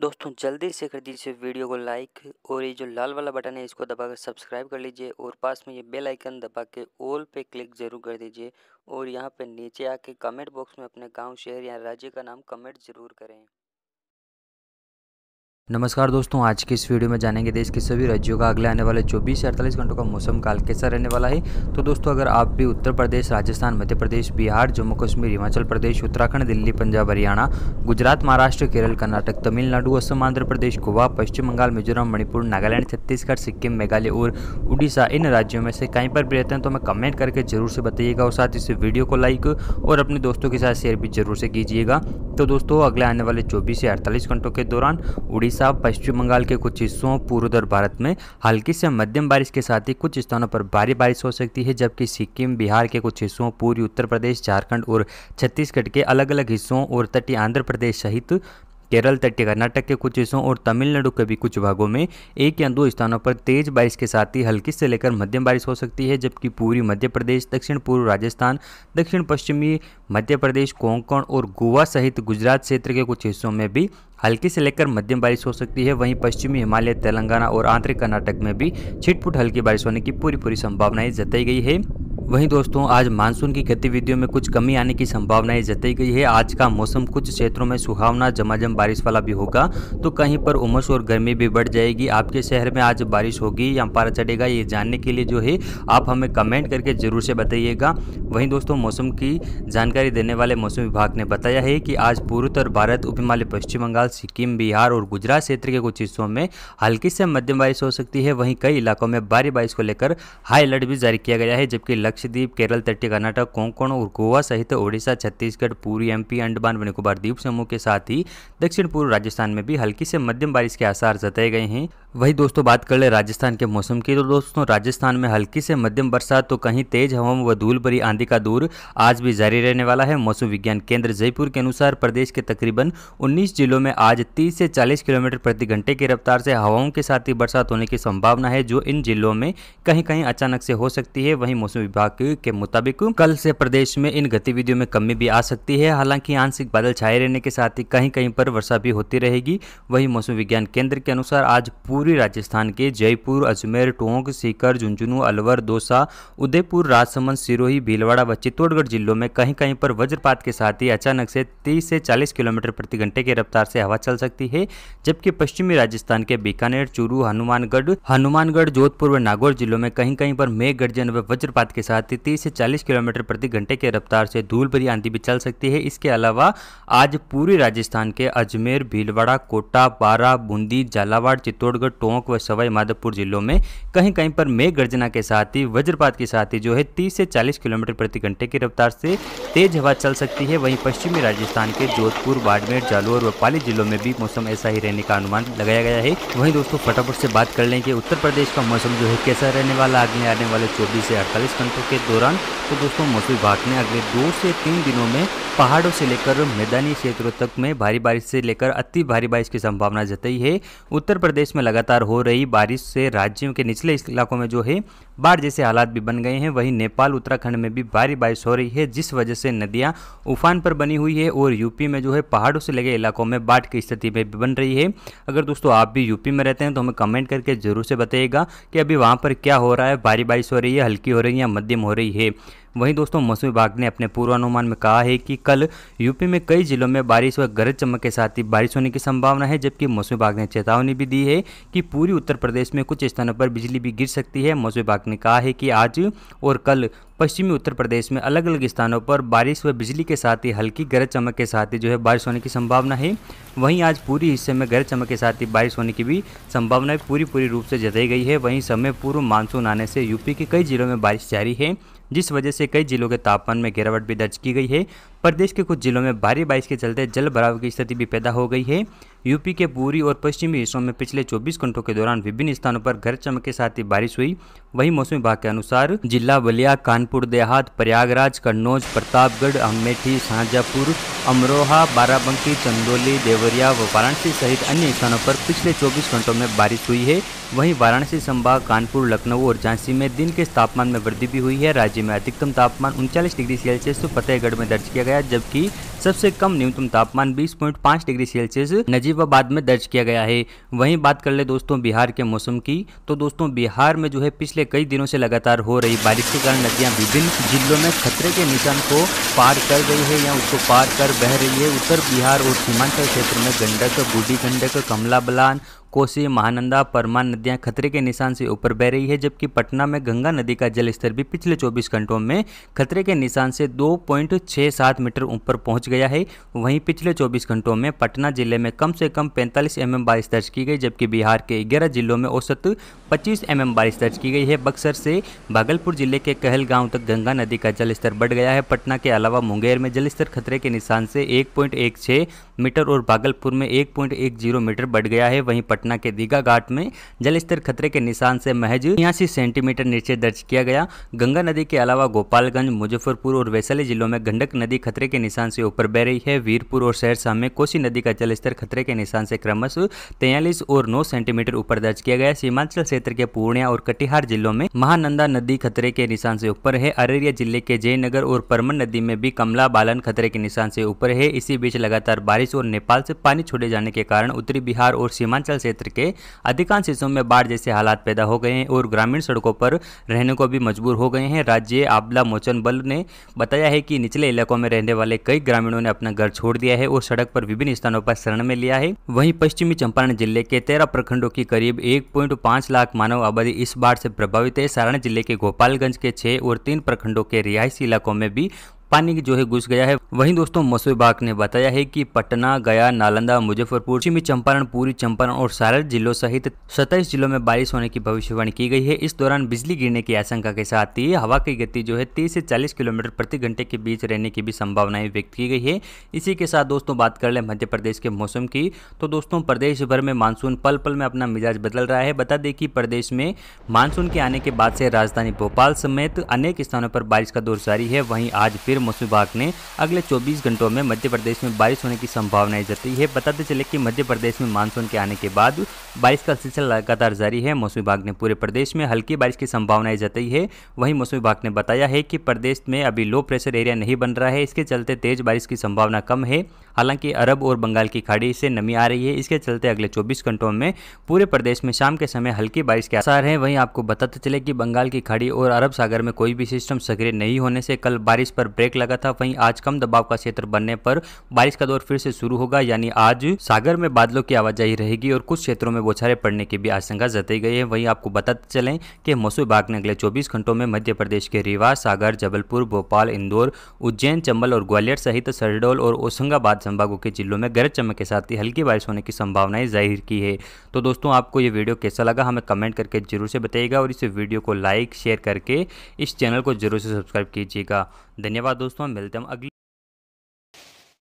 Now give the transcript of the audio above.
दोस्तों जल्दी से कर दीजिए वीडियो को लाइक और ये जो लाल वाला बटन है इसको दबा कर सब्सक्राइब कर लीजिए और पास में ये बेल आइकन दबा के ऑल पे क्लिक ज़रूर कर दीजिए और यहाँ पे नीचे आके कमेंट बॉक्स में अपने गांव शहर या राज्य का नाम कमेंट ज़रूर करें नमस्कार दोस्तों आज के इस वीडियो में जानेंगे देश के सभी राज्यों का अगले आने वाले 24 से अड़तालीस घंटों का मौसम काल कैसा रहने वाला है तो दोस्तों अगर आप भी उत्तर प्रदेश राजस्थान मध्य प्रदेश बिहार जम्मू कश्मीर हिमाचल प्रदेश उत्तराखंड दिल्ली पंजाब हरियाणा गुजरात महाराष्ट्र केरल कर्नाटक तमिलनाडु असम आंध्र प्रदेश गोवा पश्चिम बंगाल मिजोरम मणिपुर नागालैंड छत्तीसगढ़ सिक्किम मेघालय और उड़ीसा इन राज्यों में से कहीं पर भी रहते हैं तो हमें कमेंट करके जरूर से बताइएगा और साथ इस वीडियो को लाइक और अपने दोस्तों के साथ शेयर भी जरूर से कीजिएगा तो दोस्तों अगले आने वाले चौबीस से अड़तालीस घंटों के दौरान उड़ीसा साफ पश्चिम बंगाल के कुछ हिस्सों पूर्वोत्तर भारत में हल्की से मध्यम बारिश के साथ ही कुछ स्थानों पर भारी बारिश हो सकती है जबकि सिक्किम बिहार के कुछ हिस्सों पूर्वी उत्तर प्रदेश झारखंड और छत्तीसगढ़ के अलग अलग हिस्सों और तटीय आंध्र प्रदेश सहित केरल तटीय कर्नाटक के कुछ हिस्सों और तमिलनाडु के भी कुछ भागों में एक या दो स्थानों पर तेज बारिश के साथ ही हल्की से लेकर मध्यम बारिश हो सकती है जबकि पूरी मध्य प्रदेश दक्षिण पूर्व राजस्थान दक्षिण पश्चिमी मध्य प्रदेश कोंकण और गोवा सहित गुजरात क्षेत्र के कुछ हिस्सों में भी हल्की से लेकर मध्यम बारिश हो सकती है वहीं पश्चिमी हिमालय तेलंगाना और आंतरिक कर्नाटक में भी छिटपुट हल्की बारिश होने की पूरी पूरी संभावनाएं जताई गई है वहीं दोस्तों आज मानसून की गतिविधियों में कुछ कमी आने की संभावनाएं जताई गई है आज का मौसम कुछ क्षेत्रों में सुहावना जमाजम बारिश वाला भी होगा तो कहीं पर उमस और गर्मी भी बढ़ जाएगी आपके शहर में आज बारिश होगी या पारा चढ़ेगा ये जानने के लिए जो है आप हमें कमेंट करके ज़रूर से बताइएगा वहीं दोस्तों मौसम की जानकारी देने वाले मौसम विभाग ने बताया है कि आज पूर्वोत्तर भारत उप पश्चिम बंगाल सिक्किम बिहार और गुजरात क्षेत्र के कुछ हिस्सों में हल्की से मध्यम बारिश हो सकती है वहीं कई इलाकों में भारी बारिश को लेकर हाई अलर्ट भी जारी किया गया है जबकि लक्षद्वीप केरल तटीय कर्नाटक कोंकण और गोवा सहित ओडिशा छत्तीसगढ़ पूर्वी एमपी अंडमान व निकोबार द्वीप समूह के साथ ही दक्षिण पूर्व राजस्थान में भी हल्की से मध्यम बारिश के आसार जताए गए हैं वही दोस्तों बात कर ले राजस्थान के मौसम की तो दोस्तों राजस्थान में हल्की से मध्यम बरसात तो कहीं तेज हवाओं व धूल भरी आंधी का दौर आज भी जारी रहने वाला है मौसम विज्ञान केंद्र जयपुर के अनुसार प्रदेश के तकरीबन 19 जिलों में आज 30 से 40 किलोमीटर प्रति घंटे की रफ्तार से हवाओं के साथ ही बरसात होने की संभावना है जो इन जिलों में कहीं कहीं अचानक से हो सकती है वही मौसम विभाग के मुताबिक कल से प्रदेश में इन गतिविधियों में कमी भी आ सकती है हालांकि आंशिक बादल छाए रहने के साथ ही कहीं कहीं पर वर्षा भी होती रहेगी वही मौसम विज्ञान केंद्र के अनुसार आज पूर्व पूर्वी राजस्थान के जयपुर अजमेर टोंक सीकर झुंझुनू अलवर दौसा उदयपुर राजसमंद सिरोही भीलवाड़ा व चित्तौड़गढ़ जिलों में कहीं कहीं पर वज्रपात के साथ ही अचानक से तीस से चालीस किलोमीटर प्रति घंटे की रफ्तार से हवा चल सकती है जबकि पश्चिमी राजस्थान के बीकानेर चूरू हनुमानगढ़ हनुमानगढ़ जोधपुर व नागौर जिलों में कहीं कहीं पर मेघ गर्जन व वज्रपात के साथ ही तीस से चालीस किलोमीटर प्रति घंटे की रफ्तार से धूल भरी आंधी भी चल सकती है इसके अलावा आज पूरी राजस्थान के अजमेर भीलवाड़ा कोटा बारा बूंदी झालावाड़ चित्तौड़गढ़ अजमगढ़ टोंक व सवाई माधोपुर जिलों में कहीं कहीं पर मेघ गर्जना के साथ ही वज्रपात के साथ ही जो है तीस से चालीस किलोमीटर प्रति घंटे की रफ्तार से तेज हवा चल सकती है वहीं पश्चिमी राजस्थान के जोधपुर बाड़मेर जालोर व पाली जिलों में भी मौसम ऐसा ही रहने का अनुमान लगाया गया है वहीं दोस्तों फटाफट से बात कर लें कि उत्तर प्रदेश का मौसम जो है कैसा रहने वाला आगे आने वाले चौबीस से अड़तालीस घंटों के दौरान तो दोस्तों मौसम विभाग ने अगले दो से तीन दिनों में पहाड़ों से लेकर मैदानी क्षेत्रों तक में भारी बारिश से लेकर अति भारी बारिश की संभावना जताई है उत्तर प्रदेश में लगातार हो रही बारिश से राज्यों के निचले इलाकों में जो है बाढ़ जैसे हालात भी बन गए हैं वहीं नेपाल उत्तराखंड में भी भारी बारिश हो रही है जिस वजह से नदियां उफान पर बनी हुई है और यूपी में जो है पहाड़ों से लगे इलाकों में बाढ़ की स्थिति में भी बन रही है अगर दोस्तों आप भी यूपी में रहते हैं तो हमें कमेंट करके जरूर से बताइएगा कि अभी वहाँ पर क्या हो रहा है भारी बारिश हो रही है हल्की हो रही है या मध्यम हो रही है वहीं दोस्तों मौसम विभाग ने अपने पूर्वानुमान में कहा है कि कल यूपी में कई जिलों में बारिश व गरज चमक के साथ ही बारिश होने की संभावना है जबकि मौसम विभाग ने चेतावनी भी दी है कि पूरी उत्तर प्रदेश में कुछ स्थानों पर बिजली भी गिर सकती है मौसम विभाग ने कहा है कि आज और कल पश्चिमी उत्तर प्रदेश में अलग अलग स्थानों पर बारिश व बिजली के साथ ही हल्की गरज चमक के साथ ही जो है बारिश होने की संभावना है वहीं आज पूरी हिस्से में गरज चमक के साथ ही बारिश होने की भी संभावनाएं पूरी पूरी रूप से जताई गई है वहीं समय पूर्व मानसून आने से यूपी के कई जिलों में बारिश जारी है जिस वजह से कई जिलों के तापमान में गिरावट भी दर्ज की गई है प्रदेश के कुछ जिलों में भारी बारिश के चलते जल भराव की स्थिति भी पैदा हो गई है यूपी के पूर्वी और पश्चिमी हिस्सों में पिछले 24 घंटों के दौरान विभिन्न स्थानों पर घर चमक के साथ ही बारिश हुई वहीं मौसम विभाग के अनुसार जिला बलिया कानपुर देहात प्रयागराज कन्नौज प्रतापगढ़ अमेठी शाहजहापुर अमरोहा बाराबंकी चंदौली देवरिया व वाराणसी सहित अन्य स्थानों पर पिछले 24 घंटों में बारिश हुई है वहीं वाराणसी संभाग कानपुर लखनऊ और झांसी में दिन के तापमान में वृद्धि भी हुई है राज्य में अधिकतम तापमान उनचालीस डिग्री सेल्सियस तो फतेहगढ़ में दर्ज किया गया गया जबकि सबसे कम न्यूनतम तापमान 20.5 डिग्री सेल्सियस नजीबाबाद में दर्ज किया गया है वहीं बात कर ले दोस्तों बिहार के मौसम की तो दोस्तों बिहार में जो है पिछले कई दिनों से लगातार हो रही बारिश के कारण नदियां विभिन्न जिलों में खतरे के निशान को पार कर गई है या उसको पार कर बह रही है उत्तर बिहार और सीमांचल क्षेत्र में गंडक बूढ़ी गंडक कमला बलान कोसी महानंदा परमान नदियां खतरे के निशान से ऊपर बह रही है जबकि पटना में गंगा नदी का जलस्तर भी पिछले 24 घंटों में खतरे के निशान से 2.67 मीटर ऊपर पहुंच गया है वहीं पिछले 24 घंटों में पटना जिले में कम से कम 45 एम बारिश दर्ज की गई जबकि बिहार के ग्यारह जिलों में औसत पच्चीस एम बारिश दर्ज की गई है बक्सर से भागलपुर जिले के कहलगांव तक गंगा नदी का जलस्तर बढ़ गया है पटना के अलावा मुंगेर में जलस्तर खतरे के निशान से एक मीटर और भागलपुर में एक पॉइंट एक जीरो मीटर बढ़ गया है वहीं पटना के दीघा घाट में जलस्तर खतरे के निशान से महज छियासी सेंटीमीटर नीचे दर्ज किया गया गंगा नदी के अलावा गोपालगंज मुजफ्फरपुर और वैशाली जिलों में गंडक नदी खतरे के निशान से ऊपर बह रही है वीरपुर और सहरसा में कोसी नदी का जलस्तर खतरे के निशान से क्रमशः तैयलीस और नौ सेंटीमीटर ऊपर दर्ज किया गया सीमांचल क्षेत्र के पूर्णिया और कटिहार जिलों में महानंदा नदी खतरे के निशान से ऊपर है अररिया जिले के जयनगर और परमन नदी में भी कमला बालन खतरे के निशान से ऊपर है इसी बीच लगातार बारिश बारिश और नेपाल से पानी छोड़े जाने के कारण उत्तरी बिहार और सीमांचल क्षेत्र के अधिकांश हिस्सों में बाढ़ जैसे हालात पैदा हो गए हैं और ग्रामीण सड़कों पर रहने को भी मजबूर हो गए हैं राज्य आपदा मोचन बल ने बताया है कि निचले इलाकों में रहने वाले कई ग्रामीणों ने अपना घर छोड़ दिया है और सड़क पर विभिन्न स्थानों पर शरण में लिया है वहीं पश्चिमी चंपारण जिले के तेरह प्रखंडों की करीब एक लाख मानव आबादी इस बाढ़ से प्रभावित है सारण जिले के गोपालगंज के छह और तीन प्रखंडों के रिहायशी इलाकों में भी पानी जो है घुस गया है वहीं दोस्तों मौसम विभाग ने बताया है कि पटना गया नालंदा मुजफ्फरपुर पश्चिमी चंपारण पूरी चंपारण और सारण जिलों सहित सत्ताईस जिलों में बारिश होने की भविष्यवाणी की गई है इस दौरान बिजली गिरने की आशंका के साथ ही हवा की गति जो है तीस से चालीस किलोमीटर प्रति घंटे के बीच रहने की भी संभावनाएं व्यक्त की गई है इसी के साथ दोस्तों बात कर ले मध्य प्रदेश के मौसम की तो दोस्तों प्रदेश भर में मानसून पल पल में अपना मिजाज बदल रहा है बता दें कि प्रदेश में मानसून के आने के बाद से राजधानी भोपाल समेत अनेक स्थानों पर बारिश का दौर जारी है वहीं आज फिर गंभीर मौसम विभाग ने अगले 24 घंटों में मध्य प्रदेश में बारिश होने की संभावना जताई है बताते चले कि मध्य प्रदेश में मानसून के आने के बाद बारिश का सिलसिला लगातार जारी है मौसम विभाग ने पूरे प्रदेश में हल्की बारिश की संभावनाएं जताई है वहीं मौसम विभाग ने बताया है कि प्रदेश में अभी लो प्रेशर एरिया नहीं बन रहा है इसके चलते तेज बारिश की संभावना कम है हालांकि अरब और बंगाल की खाड़ी से नमी आ रही है इसके चलते अगले 24 घंटों में पूरे प्रदेश में शाम के समय हल्की बारिश के आसार हैं वहीं आपको बताते चले कि बंगाल की खाड़ी और अरब सागर में कोई भी सिस्टम सक्रिय नहीं होने से कल बारिश पर ब्रेक ब्रेक लगा था वहीं आज कम दबाव का क्षेत्र बनने पर बारिश का दौर फिर से शुरू होगा यानी आज सागर में बादलों की आवाजाही रहेगी और कुछ क्षेत्रों में बोछारे पड़ने की भी आशंका जताई गई है वहीं आपको बताते चलें कि मौसम विभाग ने अगले चौबीस घंटों में मध्य प्रदेश के रीवा सागर जबलपुर भोपाल इंदौर उज्जैन चंबल और ग्वालियर सहित सरडोल और होशंगाबाद संभागों के जिलों में गरज चमक के साथ ही हल्की बारिश होने की संभावनाएं जाहिर की है तो दोस्तों आपको ये वीडियो कैसा लगा हमें कमेंट करके जरूर से बताइएगा और इस वीडियो को लाइक शेयर करके इस चैनल को जरूर से सब्सक्राइब कीजिएगा धन्यवाद दोस्तों मिलते हैं हम अगली